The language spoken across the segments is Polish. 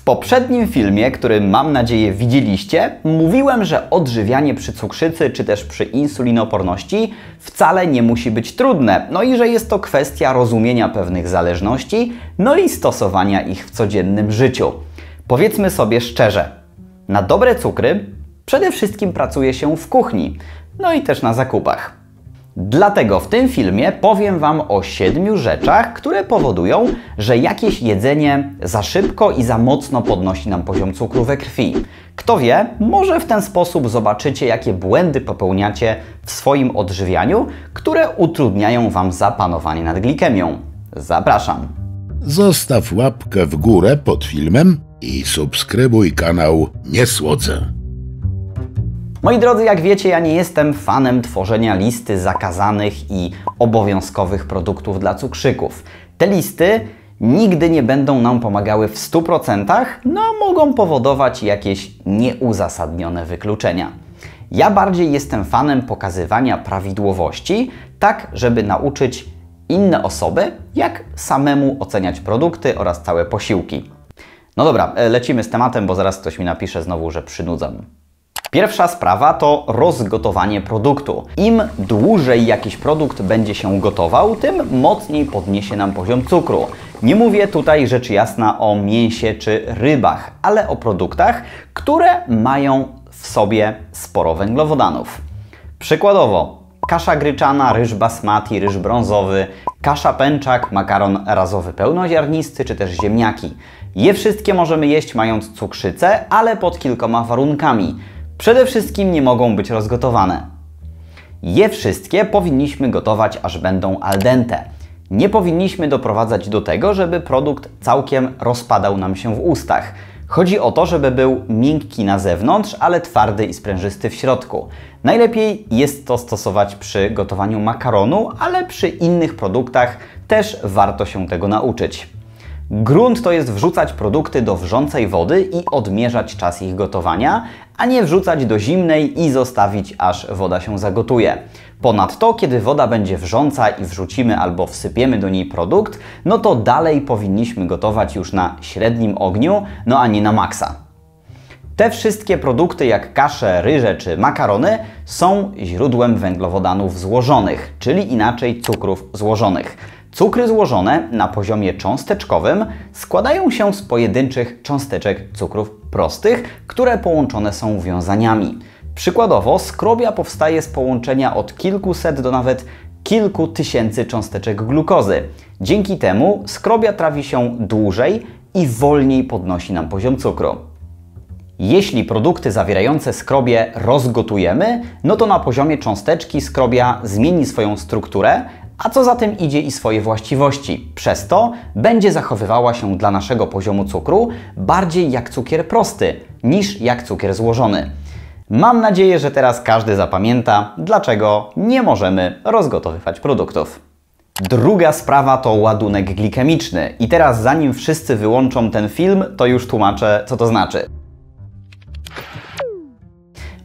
W poprzednim filmie, który mam nadzieję widzieliście, mówiłem, że odżywianie przy cukrzycy czy też przy insulinoporności wcale nie musi być trudne, no i że jest to kwestia rozumienia pewnych zależności, no i stosowania ich w codziennym życiu. Powiedzmy sobie szczerze, na dobre cukry przede wszystkim pracuje się w kuchni, no i też na zakupach. Dlatego w tym filmie powiem Wam o siedmiu rzeczach, które powodują, że jakieś jedzenie za szybko i za mocno podnosi nam poziom cukru we krwi. Kto wie, może w ten sposób zobaczycie, jakie błędy popełniacie w swoim odżywianiu, które utrudniają Wam zapanowanie nad glikemią. Zapraszam! Zostaw łapkę w górę pod filmem i subskrybuj kanał Niesłodzę. Moi drodzy, jak wiecie, ja nie jestem fanem tworzenia listy zakazanych i obowiązkowych produktów dla cukrzyków. Te listy nigdy nie będą nam pomagały w 100%, no mogą powodować jakieś nieuzasadnione wykluczenia. Ja bardziej jestem fanem pokazywania prawidłowości, tak żeby nauczyć inne osoby, jak samemu oceniać produkty oraz całe posiłki. No dobra, e, lecimy z tematem, bo zaraz ktoś mi napisze znowu, że przynudzam. Pierwsza sprawa to rozgotowanie produktu. Im dłużej jakiś produkt będzie się gotował, tym mocniej podniesie nam poziom cukru. Nie mówię tutaj rzecz jasna o mięsie czy rybach, ale o produktach, które mają w sobie sporo węglowodanów. Przykładowo kasza gryczana, ryż basmati, ryż brązowy, kasza pęczak, makaron razowy pełnoziarnisty czy też ziemniaki. Je wszystkie możemy jeść mając cukrzycę, ale pod kilkoma warunkami – Przede wszystkim nie mogą być rozgotowane. Je wszystkie powinniśmy gotować aż będą al dente. Nie powinniśmy doprowadzać do tego, żeby produkt całkiem rozpadał nam się w ustach. Chodzi o to, żeby był miękki na zewnątrz, ale twardy i sprężysty w środku. Najlepiej jest to stosować przy gotowaniu makaronu, ale przy innych produktach też warto się tego nauczyć. Grunt to jest wrzucać produkty do wrzącej wody i odmierzać czas ich gotowania, a nie wrzucać do zimnej i zostawić aż woda się zagotuje. Ponadto, kiedy woda będzie wrząca i wrzucimy albo wsypiemy do niej produkt, no to dalej powinniśmy gotować już na średnim ogniu, no a nie na maksa. Te wszystkie produkty, jak kasze, ryże czy makarony, są źródłem węglowodanów złożonych, czyli inaczej cukrów złożonych. Cukry złożone na poziomie cząsteczkowym składają się z pojedynczych cząsteczek cukrów prostych, które połączone są wiązaniami. Przykładowo skrobia powstaje z połączenia od kilkuset do nawet kilku tysięcy cząsteczek glukozy. Dzięki temu skrobia trawi się dłużej i wolniej podnosi nam poziom cukru. Jeśli produkty zawierające skrobie rozgotujemy, no to na poziomie cząsteczki skrobia zmieni swoją strukturę, a co za tym idzie i swoje właściwości. Przez to będzie zachowywała się dla naszego poziomu cukru bardziej jak cukier prosty niż jak cukier złożony. Mam nadzieję, że teraz każdy zapamięta, dlaczego nie możemy rozgotowywać produktów. Druga sprawa to ładunek glikemiczny. I teraz zanim wszyscy wyłączą ten film, to już tłumaczę, co to znaczy.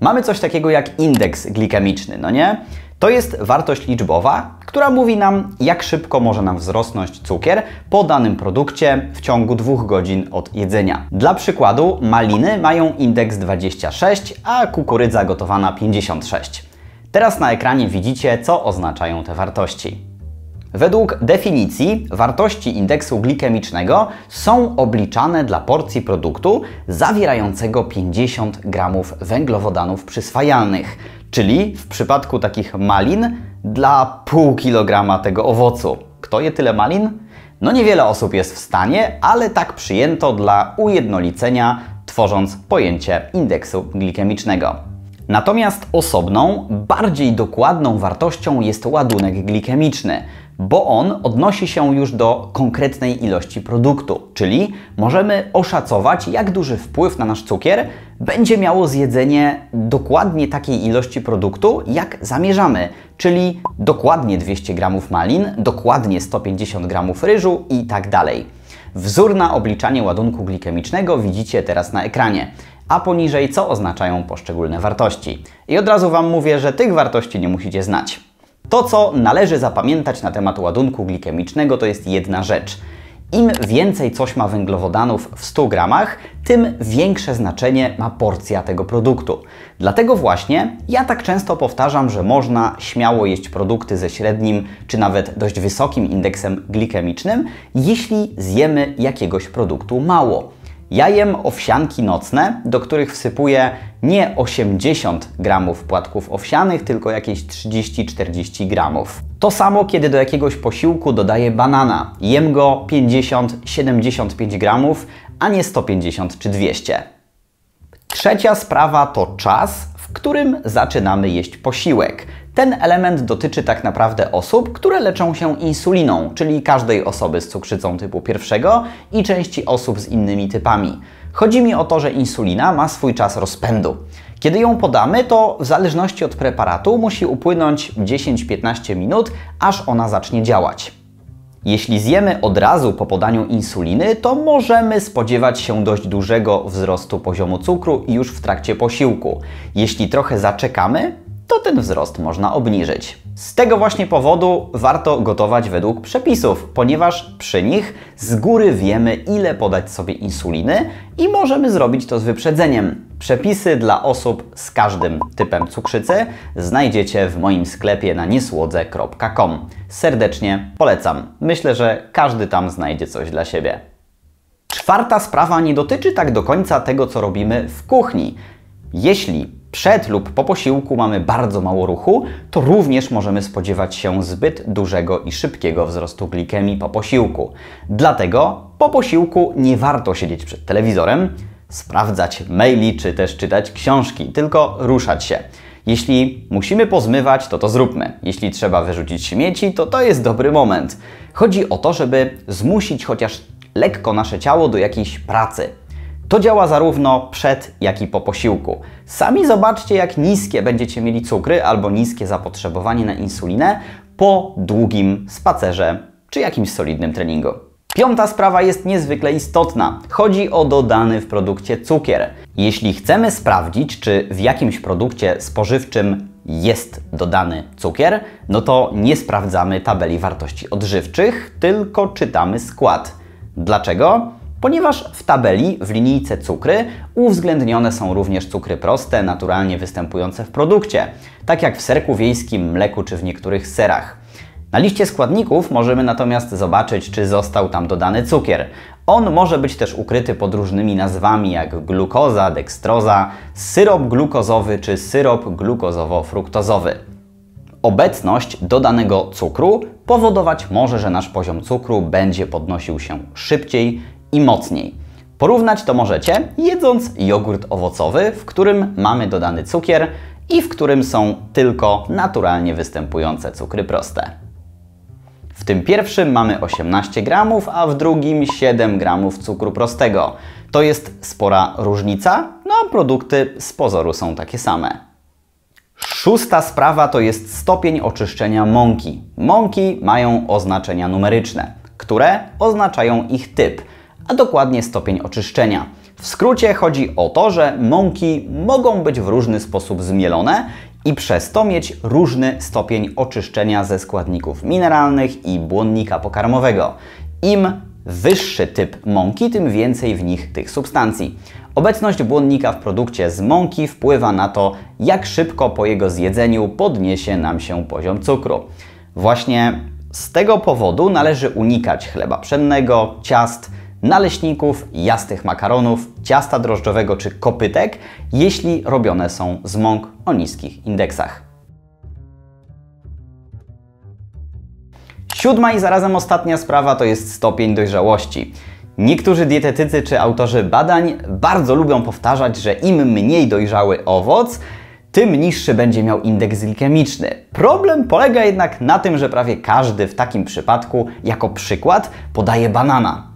Mamy coś takiego jak indeks glikemiczny, no nie? To jest wartość liczbowa, która mówi nam, jak szybko może nam wzrosnąć cukier po danym produkcie w ciągu dwóch godzin od jedzenia. Dla przykładu maliny mają indeks 26, a kukurydza gotowana 56. Teraz na ekranie widzicie, co oznaczają te wartości. Według definicji wartości indeksu glikemicznego są obliczane dla porcji produktu zawierającego 50 g węglowodanów przyswajalnych, Czyli w przypadku takich malin dla pół kilograma tego owocu. Kto je tyle malin? No niewiele osób jest w stanie, ale tak przyjęto dla ujednolicenia, tworząc pojęcie indeksu glikemicznego. Natomiast osobną, bardziej dokładną wartością jest ładunek glikemiczny, bo on odnosi się już do konkretnej ilości produktu, czyli możemy oszacować, jak duży wpływ na nasz cukier będzie miało zjedzenie dokładnie takiej ilości produktu, jak zamierzamy, czyli dokładnie 200 g malin, dokładnie 150 g ryżu i tak dalej. Wzór na obliczanie ładunku glikemicznego widzicie teraz na ekranie a poniżej co oznaczają poszczególne wartości. I od razu Wam mówię, że tych wartości nie musicie znać. To, co należy zapamiętać na temat ładunku glikemicznego, to jest jedna rzecz. Im więcej coś ma węglowodanów w 100 gramach, tym większe znaczenie ma porcja tego produktu. Dlatego właśnie ja tak często powtarzam, że można śmiało jeść produkty ze średnim czy nawet dość wysokim indeksem glikemicznym, jeśli zjemy jakiegoś produktu mało. Ja jem owsianki nocne, do których wsypuję nie 80 gramów płatków owsianych, tylko jakieś 30-40 gramów. To samo, kiedy do jakiegoś posiłku dodaję banana. Jem go 50-75 gramów, a nie 150 czy 200. Trzecia sprawa to czas, w którym zaczynamy jeść posiłek. Ten element dotyczy tak naprawdę osób, które leczą się insuliną, czyli każdej osoby z cukrzycą typu pierwszego i części osób z innymi typami. Chodzi mi o to, że insulina ma swój czas rozpędu. Kiedy ją podamy, to w zależności od preparatu musi upłynąć 10-15 minut, aż ona zacznie działać. Jeśli zjemy od razu po podaniu insuliny, to możemy spodziewać się dość dużego wzrostu poziomu cukru już w trakcie posiłku. Jeśli trochę zaczekamy, to ten wzrost można obniżyć. Z tego właśnie powodu warto gotować według przepisów, ponieważ przy nich z góry wiemy, ile podać sobie insuliny i możemy zrobić to z wyprzedzeniem. Przepisy dla osób z każdym typem cukrzycy znajdziecie w moim sklepie na niesłodze.com. Serdecznie polecam. Myślę, że każdy tam znajdzie coś dla siebie. Czwarta sprawa nie dotyczy tak do końca tego, co robimy w kuchni. Jeśli przed lub po posiłku mamy bardzo mało ruchu, to również możemy spodziewać się zbyt dużego i szybkiego wzrostu glikemii po posiłku. Dlatego po posiłku nie warto siedzieć przed telewizorem, sprawdzać maili czy też czytać książki, tylko ruszać się. Jeśli musimy pozmywać, to to zróbmy. Jeśli trzeba wyrzucić śmieci, to to jest dobry moment. Chodzi o to, żeby zmusić chociaż lekko nasze ciało do jakiejś pracy. To działa zarówno przed, jak i po posiłku. Sami zobaczcie, jak niskie będziecie mieli cukry albo niskie zapotrzebowanie na insulinę po długim spacerze czy jakimś solidnym treningu. Piąta sprawa jest niezwykle istotna. Chodzi o dodany w produkcie cukier. Jeśli chcemy sprawdzić, czy w jakimś produkcie spożywczym jest dodany cukier, no to nie sprawdzamy tabeli wartości odżywczych, tylko czytamy skład. Dlaczego? ponieważ w tabeli w linijce cukry uwzględnione są również cukry proste, naturalnie występujące w produkcie, tak jak w serku wiejskim, mleku czy w niektórych serach. Na liście składników możemy natomiast zobaczyć, czy został tam dodany cukier. On może być też ukryty pod różnymi nazwami jak glukoza, dekstroza, syrop glukozowy czy syrop glukozowo-fruktozowy. Obecność dodanego cukru powodować może, że nasz poziom cukru będzie podnosił się szybciej i mocniej. Porównać to możecie jedząc jogurt owocowy, w którym mamy dodany cukier i w którym są tylko naturalnie występujące cukry proste. W tym pierwszym mamy 18 gramów, a w drugim 7 gramów cukru prostego. To jest spora różnica, no a produkty z pozoru są takie same. Szósta sprawa to jest stopień oczyszczenia mąki. Mąki mają oznaczenia numeryczne, które oznaczają ich typ – a dokładnie stopień oczyszczenia. W skrócie chodzi o to, że mąki mogą być w różny sposób zmielone i przez to mieć różny stopień oczyszczenia ze składników mineralnych i błonnika pokarmowego. Im wyższy typ mąki, tym więcej w nich tych substancji. Obecność błonnika w produkcie z mąki wpływa na to, jak szybko po jego zjedzeniu podniesie nam się poziom cukru. Właśnie z tego powodu należy unikać chleba pszennego, ciast, naleśników, jasnych makaronów, ciasta drożdżowego czy kopytek, jeśli robione są z mąk o niskich indeksach. Siódma i zarazem ostatnia sprawa to jest stopień dojrzałości. Niektórzy dietetycy czy autorzy badań bardzo lubią powtarzać, że im mniej dojrzały owoc, tym niższy będzie miał indeks glikemiczny. Problem polega jednak na tym, że prawie każdy w takim przypadku jako przykład podaje banana.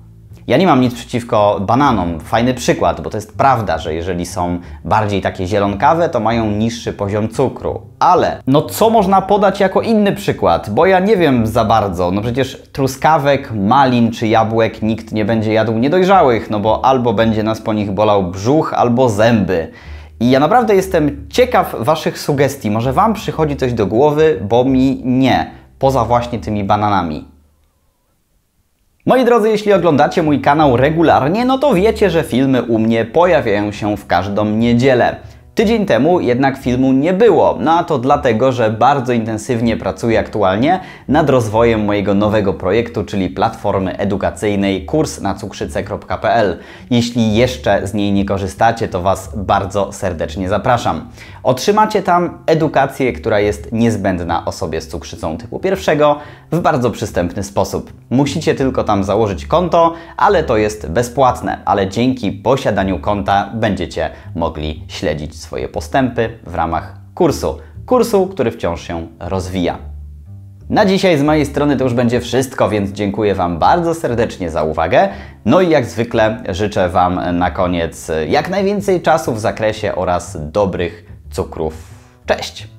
Ja nie mam nic przeciwko bananom. Fajny przykład, bo to jest prawda, że jeżeli są bardziej takie zielonkawe, to mają niższy poziom cukru. Ale no co można podać jako inny przykład? Bo ja nie wiem za bardzo. No przecież truskawek, malin czy jabłek nikt nie będzie jadł niedojrzałych, no bo albo będzie nas po nich bolał brzuch, albo zęby. I ja naprawdę jestem ciekaw Waszych sugestii. Może Wam przychodzi coś do głowy, bo mi nie. Poza właśnie tymi bananami. Moi drodzy, jeśli oglądacie mój kanał regularnie, no to wiecie, że filmy u mnie pojawiają się w każdą niedzielę. Tydzień temu jednak filmu nie było, no a to dlatego, że bardzo intensywnie pracuję aktualnie nad rozwojem mojego nowego projektu, czyli platformy edukacyjnej kurs na Jeśli jeszcze z niej nie korzystacie, to Was bardzo serdecznie zapraszam. Otrzymacie tam edukację, która jest niezbędna osobie z cukrzycą typu pierwszego w bardzo przystępny sposób. Musicie tylko tam założyć konto, ale to jest bezpłatne, ale dzięki posiadaniu konta będziecie mogli śledzić swoje postępy w ramach kursu. Kursu, który wciąż się rozwija. Na dzisiaj z mojej strony to już będzie wszystko, więc dziękuję Wam bardzo serdecznie za uwagę. No i jak zwykle życzę Wam na koniec jak najwięcej czasu w zakresie oraz dobrych cukrów. Cześć!